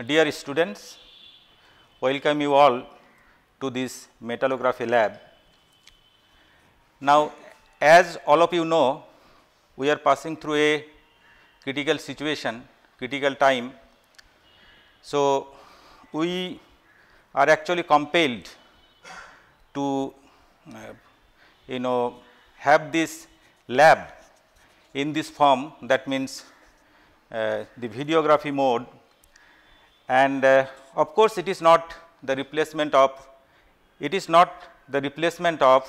Dear students, welcome you all to this metallography lab. Now, as all of you know, we are passing through a critical situation, critical time. So, we are actually compelled to uh, you know have this lab in this form that means uh, the videography mode and uh, of course it is not the replacement of it is not the replacement of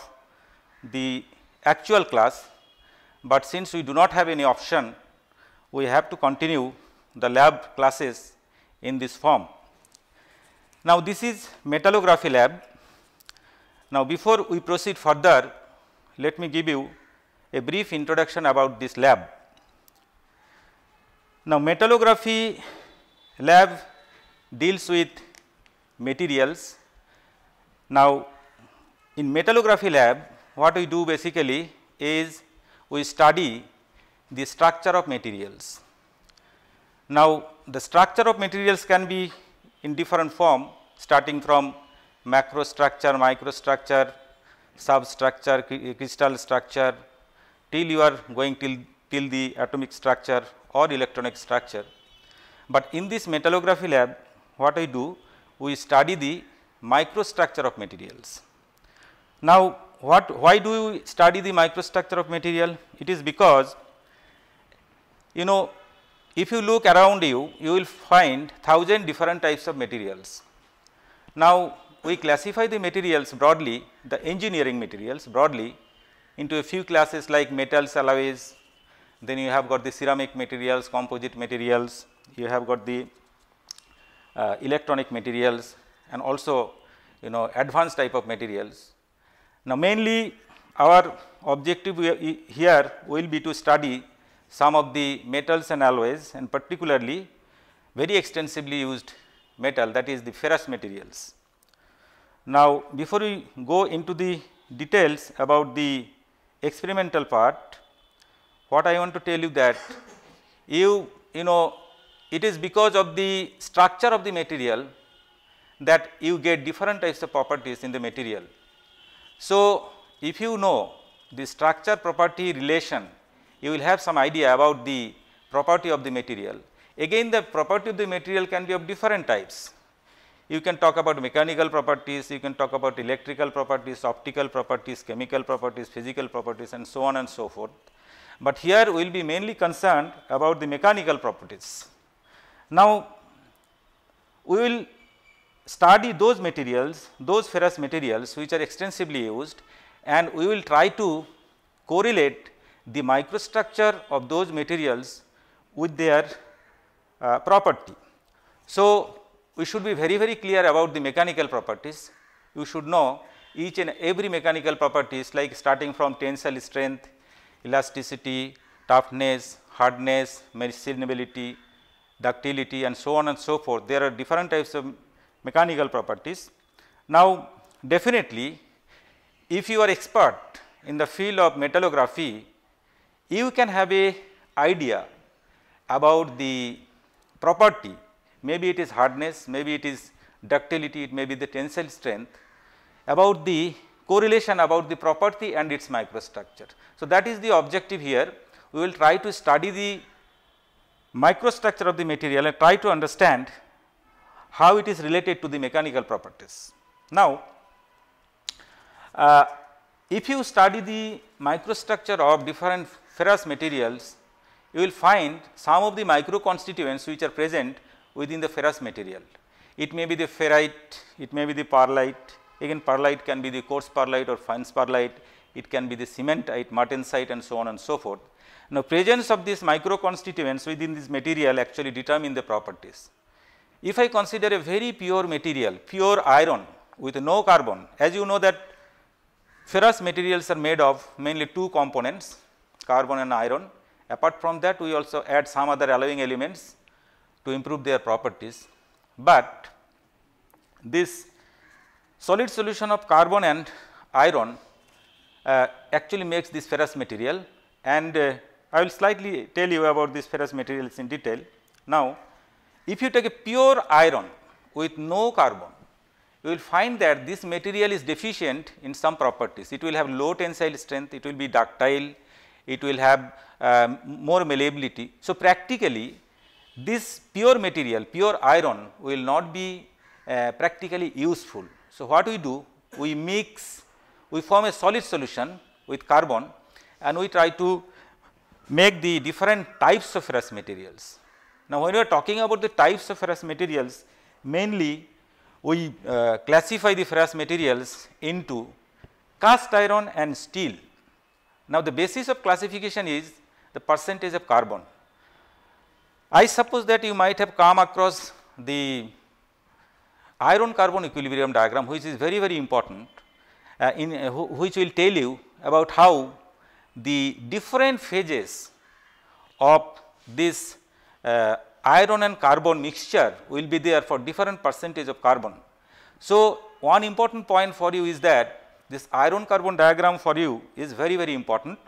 the actual class, but since we do not have any option we have to continue the lab classes in this form. Now, this is metallography lab. Now, before we proceed further let me give you a brief introduction about this lab. Now, metallography lab deals with materials. Now, in metallography lab what we do basically is we study the structure of materials. Now, the structure of materials can be in different form starting from macrostructure, microstructure, substructure, eh, crystal structure till you are going till, till the atomic structure or electronic structure. But in this metallography lab what we do? We study the microstructure of materials. Now, what, why do we study the microstructure of material? It is because, you know, if you look around you, you will find thousand different types of materials. Now, we classify the materials broadly, the engineering materials broadly into a few classes like metals, alloys, then you have got the ceramic materials, composite materials, you have got the uh, electronic materials and also you know advanced type of materials. Now, mainly our objective here will be to study some of the metals and alloys and particularly very extensively used metal that is the ferrous materials. Now, before we go into the details about the experimental part, what I want to tell you that you you know it is because of the structure of the material that you get different types of properties in the material. So, if you know the structure property relation, you will have some idea about the property of the material. Again the property of the material can be of different types. You can talk about mechanical properties, you can talk about electrical properties, optical properties, chemical properties, physical properties and so on and so forth. But here we will be mainly concerned about the mechanical properties. Now, we will study those materials, those ferrous materials which are extensively used and we will try to correlate the microstructure of those materials with their uh, property. So, we should be very very clear about the mechanical properties. You should know each and every mechanical properties like starting from tensile strength, elasticity, toughness, hardness, machinability, ductility and so on and so forth. There are different types of mechanical properties. Now, definitely if you are expert in the field of metallography, you can have a idea about the property, maybe it is hardness, maybe it is ductility, it may be the tensile strength about the correlation about the property and its microstructure. So, that is the objective here, we will try to study the microstructure of the material and try to understand how it is related to the mechanical properties. Now, uh, if you study the microstructure of different ferrous materials, you will find some of the micro constituents which are present within the ferrous material. It may be the ferrite, it may be the perlite, again perlite can be the coarse perlite or fine perlite, it can be the cementite, martensite and so on and so forth. Now, presence of these micro constituents within this material actually determine the properties. If I consider a very pure material, pure iron with no carbon, as you know that ferrous materials are made of mainly two components, carbon and iron. Apart from that, we also add some other alloying elements to improve their properties. But this solid solution of carbon and iron uh, actually makes this ferrous material and uh, I will slightly tell you about these ferrous materials in detail. Now, if you take a pure iron with no carbon, you will find that this material is deficient in some properties. It will have low tensile strength, it will be ductile, it will have uh, more malleability. So, practically this pure material, pure iron will not be uh, practically useful. So, what we do? We mix, we form a solid solution with carbon and we try to make the different types of ferrous materials. Now, when we are talking about the types of ferrous materials, mainly we uh, classify the ferrous materials into cast iron and steel. Now, the basis of classification is the percentage of carbon. I suppose that you might have come across the iron carbon equilibrium diagram which is very very important uh, in uh, which will tell you about how the different phases of this uh, iron and carbon mixture will be there for different percentage of carbon. So, one important point for you is that this iron carbon diagram for you is very very important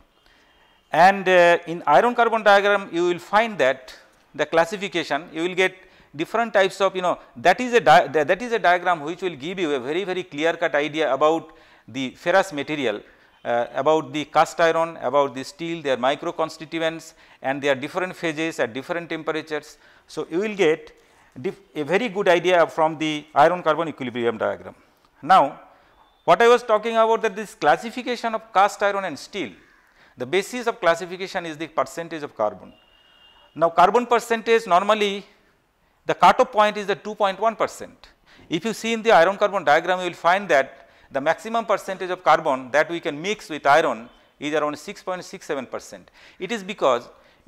and uh, in iron carbon diagram you will find that the classification you will get different types of you know that is a that is a diagram which will give you a very very clear cut idea about the ferrous material uh, about the cast iron, about the steel, their micro constituents and their different phases at different temperatures. So, you will get a very good idea from the iron carbon equilibrium diagram. Now, what I was talking about that this classification of cast iron and steel, the basis of classification is the percentage of carbon. Now, carbon percentage normally the cutoff point is the 2.1 percent. If you see in the iron carbon diagram, you will find that the maximum percentage of carbon that we can mix with iron is around 6.67 percent. It is because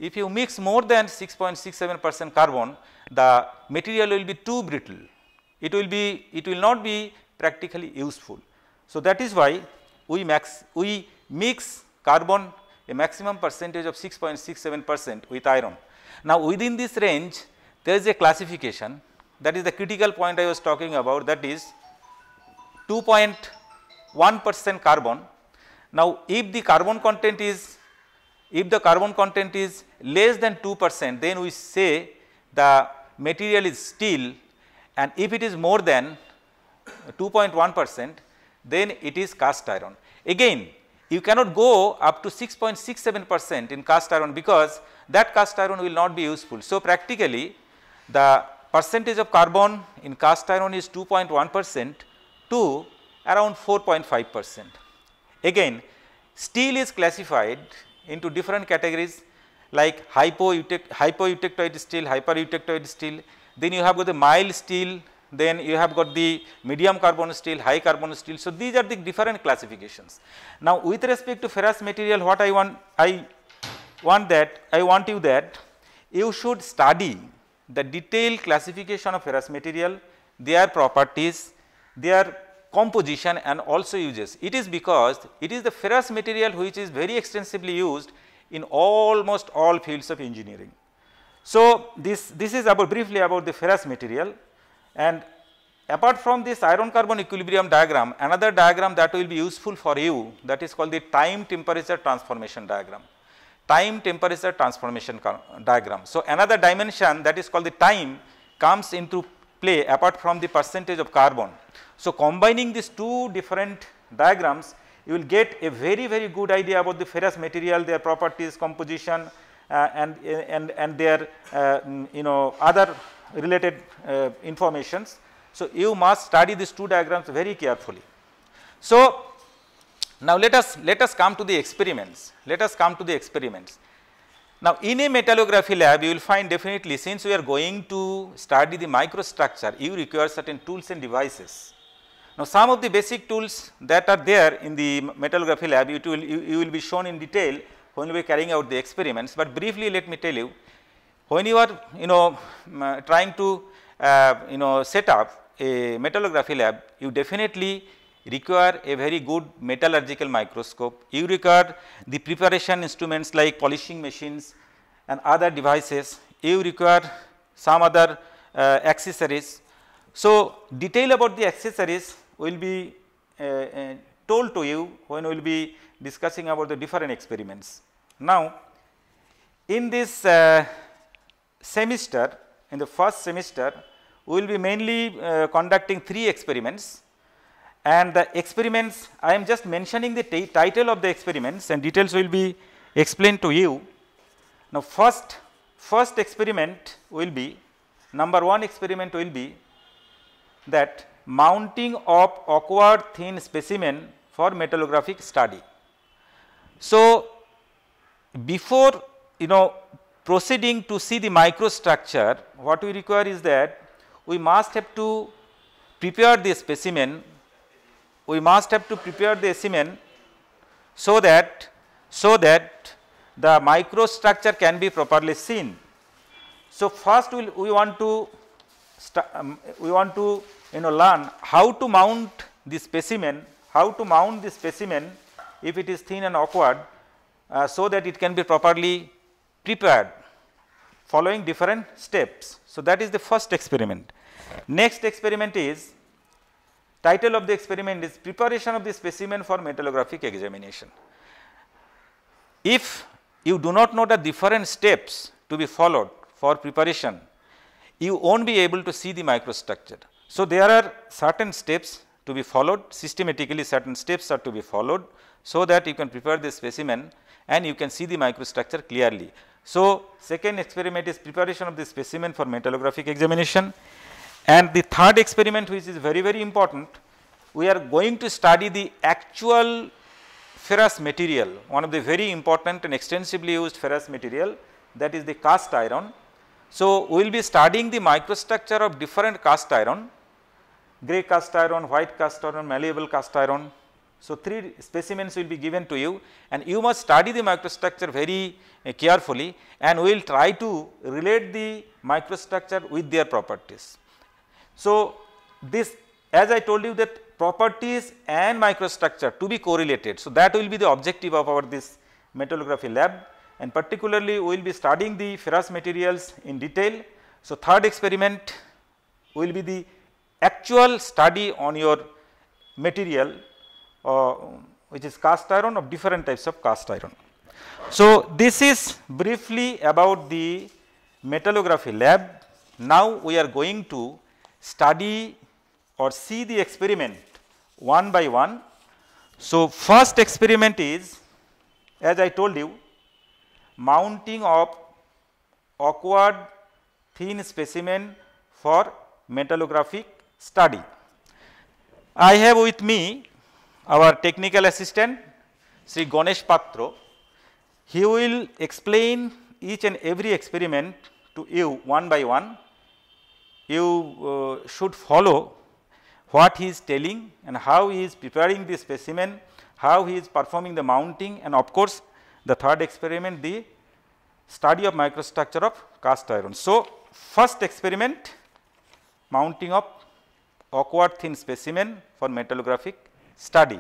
if you mix more than 6.67 percent carbon, the material will be too brittle, it will be, it will not be practically useful. So, that is why we max, we mix carbon a maximum percentage of 6.67 percent with iron. Now, within this range there is a classification that is the critical point I was talking about that is 2.0 1 percent carbon. Now, if the carbon content is if the carbon content is less than 2 percent then we say the material is steel and if it is more than 2.1 percent then it is cast iron. Again you cannot go up to 6.67 percent in cast iron because that cast iron will not be useful. So, practically the percentage of carbon in cast iron is 2.1 percent to around 4.5 percent. Again steel is classified into different categories like hypoeutectoid steel, hypereutectoid steel, then you have got the mild steel, then you have got the medium carbon steel, high carbon steel. So, these are the different classifications. Now, with respect to ferrous material what I want, I want that, I want you that you should study the detailed classification of ferrous material, their properties, their composition and also uses. It is because it is the ferrous material which is very extensively used in almost all fields of engineering. So, this, this is about briefly about the ferrous material and apart from this iron carbon equilibrium diagram another diagram that will be useful for you that is called the time temperature transformation diagram time temperature transformation diagram. So, another dimension that is called the time comes into play apart from the percentage of carbon. So, combining these two different diagrams you will get a very very good idea about the ferrous material their properties composition uh, and, and, and their uh, mm, you know other related uh, informations. So, you must study these two diagrams very carefully. So, now let us let us come to the experiments let us come to the experiments. Now, in a metallography lab you will find definitely since we are going to study the microstructure you require certain tools and devices. Now, some of the basic tools that are there in the metallography lab it will, you, you will be shown in detail when we are carrying out the experiments, but briefly let me tell you when you are you know trying to uh, you know set up a metallography lab you definitely require a very good metallurgical microscope. You require the preparation instruments like polishing machines and other devices. You require some other uh, accessories. So, detail about the accessories will be uh, uh, told to you when we will be discussing about the different experiments. Now, in this uh, semester, in the first semester, we will be mainly uh, conducting three experiments and the experiments I am just mentioning the title of the experiments and details will be explained to you. Now first, first experiment will be number one experiment will be that mounting of awkward thin specimen for metallographic study. So before you know proceeding to see the microstructure what we require is that we must have to prepare the specimen we must have to prepare the specimen so that so that the microstructure can be properly seen. So first we'll, we want to um, we want to you know learn how to mount the specimen, how to mount the specimen if it is thin and awkward uh, so that it can be properly prepared following different steps. So that is the first experiment. Next experiment is Title of the experiment is preparation of the specimen for metallographic examination. If you do not know the different steps to be followed for preparation, you will not be able to see the microstructure. So, there are certain steps to be followed systematically certain steps are to be followed so that you can prepare the specimen and you can see the microstructure clearly. So, second experiment is preparation of the specimen for metallographic examination. And the third experiment which is very very important, we are going to study the actual ferrous material, one of the very important and extensively used ferrous material that is the cast iron. So, we will be studying the microstructure of different cast iron, grey cast iron, white cast iron, malleable cast iron. So, three specimens will be given to you and you must study the microstructure very uh, carefully and we will try to relate the microstructure with their properties. So, this as I told you that properties and microstructure to be correlated. So, that will be the objective of our this metallography lab and particularly we will be studying the ferrous materials in detail. So, third experiment will be the actual study on your material uh, which is cast iron of different types of cast iron. So, this is briefly about the metallography lab. Now, we are going to study or see the experiment one by one. So, first experiment is as I told you mounting of awkward thin specimen for metallographic study. I have with me our technical assistant Sri Ganesh Patro. He will explain each and every experiment to you one by one you uh, should follow what he is telling and how he is preparing the specimen, how he is performing the mounting and of course, the third experiment the study of microstructure of cast iron. So, first experiment mounting of awkward thin specimen for metallographic study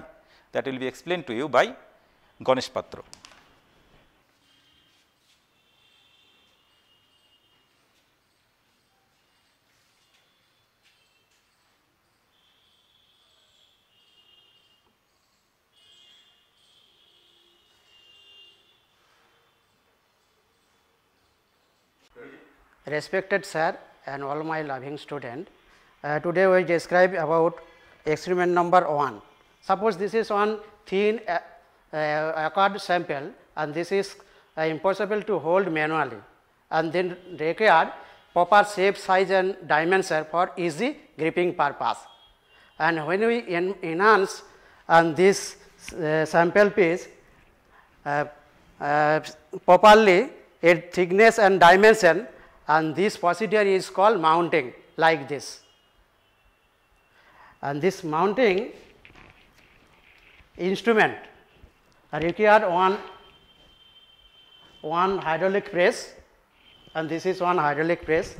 that will be explained to you by Ganesh Patro. Respected sir and all my loving student, uh, today we describe about experiment number 1. Suppose this is one thin uh, uh, accord sample and this is uh, impossible to hold manually and then require proper shape, size and dimension for easy gripping purpose. And when we en enhance on this uh, sample piece uh, uh, properly its thickness and dimension and this procedure is called mounting like this. And this mounting instrument require one, one hydraulic press and this is one hydraulic press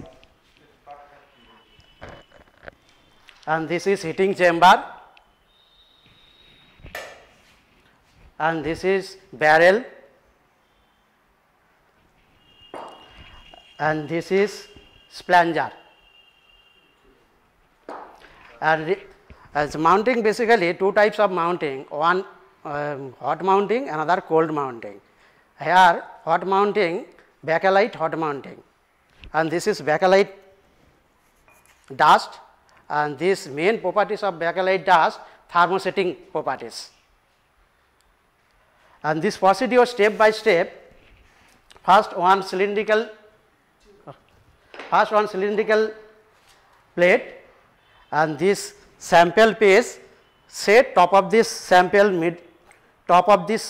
and this is heating chamber and this is barrel and this is splanjar. And as mounting basically two types of mounting, one um, hot mounting, another cold mounting. Here hot mounting, bakelite hot mounting and this is bakelite dust and this main properties of bakelite dust thermosetting properties. And this procedure step by step, first one cylindrical first one cylindrical plate and this sample piece set top of this sample mid top of this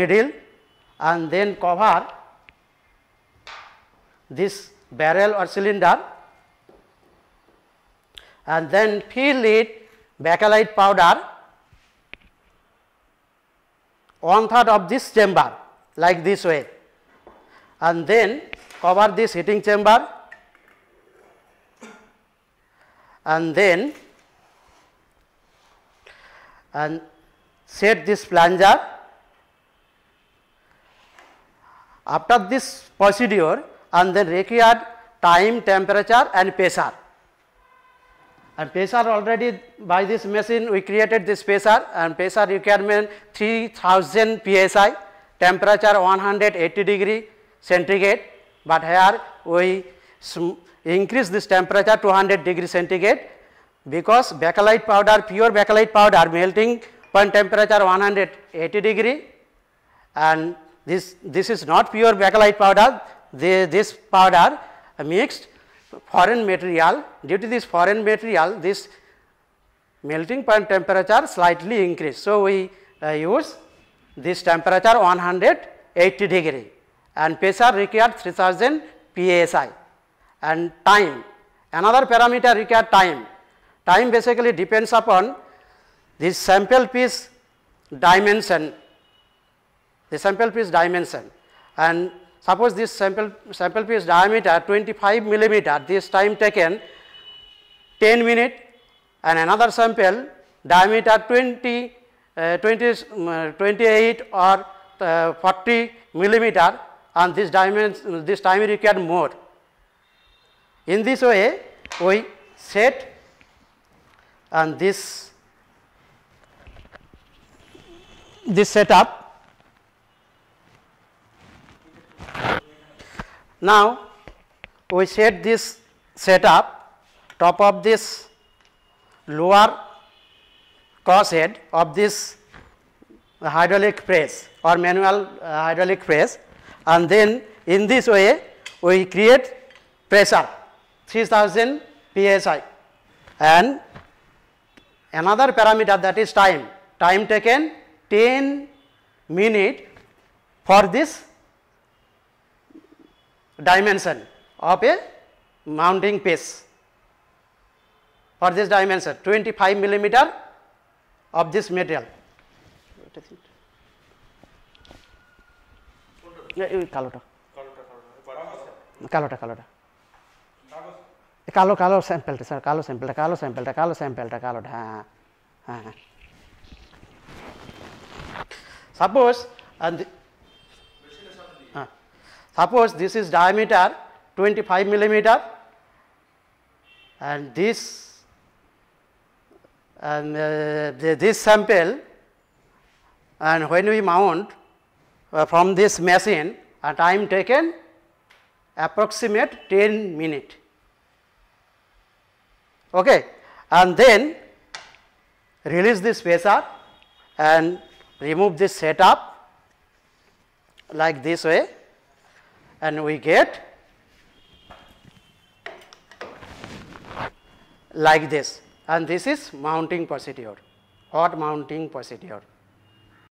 middle and then cover this barrel or cylinder and then fill it bakelite powder one third of this chamber like this way and then cover this heating chamber and then and set this plunger. After this procedure and then required time, temperature and pressure and pressure already by this machine we created this pressure and pressure requirement 3000 psi temperature 180 degree centigrade but here we increase this temperature 200 degree centigrade because bakelite powder, pure bakelite powder melting point temperature 180 degree and this, this is not pure bakelite powder, this powder mixed foreign material, due to this foreign material this melting point temperature slightly increase. So, we uh, use this temperature 180 degree and pressure required three thousand psi. and time another parameter required time. Time basically depends upon this sample piece dimension the sample piece dimension and suppose this sample sample piece diameter 25 millimeter this time taken 10 minute and another sample diameter 20, uh, 20 uh, 28 or uh, 40 millimeter and this dimension, this time required more. In this way, we set and this this setup. Now we set this setup top of this lower cross head of this hydraulic press or manual uh, hydraulic press and then in this way we create pressure 3000 psi and another parameter that is time time taken 10 minute for this dimension of a mounting piece for this dimension 25 millimeter of this material কালো কালো স্যাম্পেলটা sir কালো স্যাম্পেলটা কালো স্যাম্পেলটা কালো স্যাম্পেলটা কালোটা হ্যাঁ হ্যাঁ suppose suppose this is diameter 25 millimeter and this and uh, this sample and when we mount uh, from this machine a time taken approximate 10 minute okay and then release this spacer and remove this setup like this way and we get like this and this is mounting procedure hot mounting procedure